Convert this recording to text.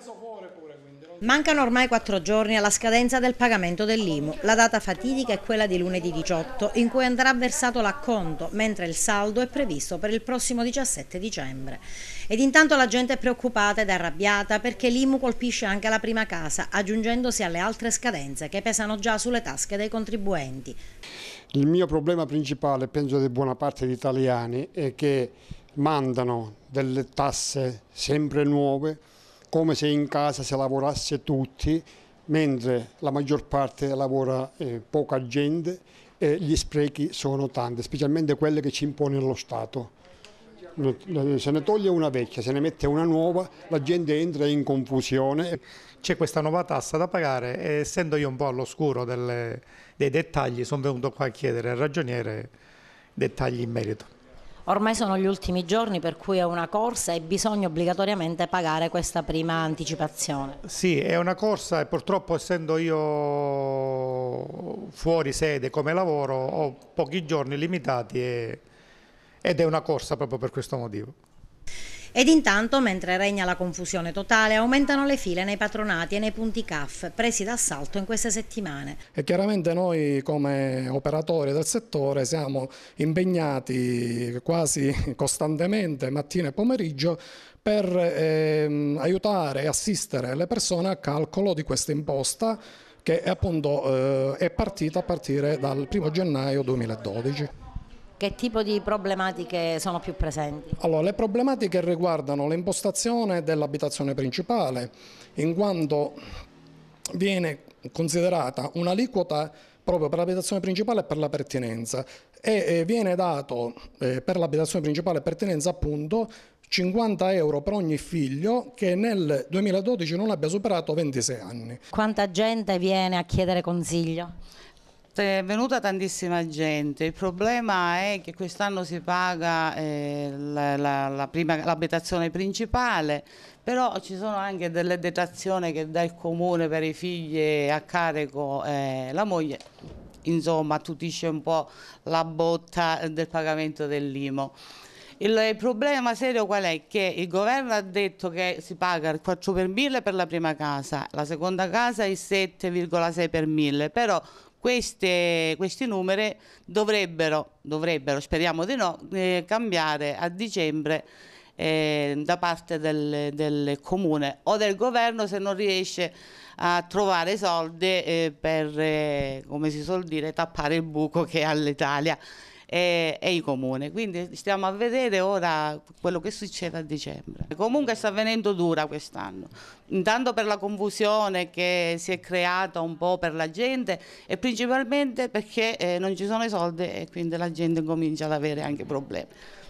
sopore pure quindi. Mancano ormai quattro giorni alla scadenza del pagamento dell'IMU. La data fatidica è quella di lunedì 18, in cui andrà versato l'acconto, mentre il saldo è previsto per il prossimo 17 dicembre. Ed intanto la gente è preoccupata ed arrabbiata perché l'IMU colpisce anche la prima casa, aggiungendosi alle altre scadenze che pesano già sulle tasche dei contribuenti. Il mio problema principale, penso di buona parte degli italiani, è che mandano delle tasse sempre nuove, come se in casa si lavorasse tutti, mentre la maggior parte lavora eh, poca gente e gli sprechi sono tanti, specialmente quelli che ci impone lo Stato. Se ne toglie una vecchia, se ne mette una nuova, la gente entra in confusione. C'è questa nuova tassa da pagare e essendo io un po' all'oscuro dei dettagli sono venuto qua a chiedere al ragioniere dettagli in merito. Ormai sono gli ultimi giorni per cui è una corsa e bisogna obbligatoriamente pagare questa prima anticipazione. Sì, è una corsa e purtroppo essendo io fuori sede come lavoro ho pochi giorni limitati e, ed è una corsa proprio per questo motivo. Ed intanto, mentre regna la confusione totale, aumentano le file nei patronati e nei punti CAF presi d'assalto in queste settimane. E chiaramente noi come operatori del settore siamo impegnati quasi costantemente mattina e pomeriggio per ehm, aiutare e assistere le persone al calcolo di questa imposta che appunto eh, è partita a partire dal 1 gennaio 2012. Che tipo di problematiche sono più presenti? Allora, le problematiche riguardano l'impostazione dell'abitazione principale, in quanto viene considerata un'aliquota proprio per l'abitazione principale e per la pertinenza e viene dato eh, per l'abitazione principale e pertinenza appunto 50 euro per ogni figlio che nel 2012 non abbia superato 26 anni. Quanta gente viene a chiedere consiglio? è venuta tantissima gente, il problema è che quest'anno si paga eh, l'abitazione la, la principale, però ci sono anche delle detrazioni che dà il comune per i figli a carico eh, la moglie, insomma attutisce un po' la botta del pagamento dell'IMO. Il problema serio qual è? Che il governo ha detto che si paga il 4 per 1000 per la prima casa, la seconda casa il 7,6 per 1000, però queste, questi numeri dovrebbero, dovrebbero, speriamo di no, eh, cambiare a dicembre eh, da parte del, del, comune o del governo se non riesce a trovare soldi eh, per, eh, come si suol dire, tappare il buco che ha l'Italia e, e i comuni. Quindi stiamo a vedere ora quello che succede a dicembre. Comunque sta venendo dura quest'anno, intanto per la confusione che si è creata un po' per la gente e principalmente perché eh, non ci sono i soldi e quindi la gente comincia ad avere anche problemi.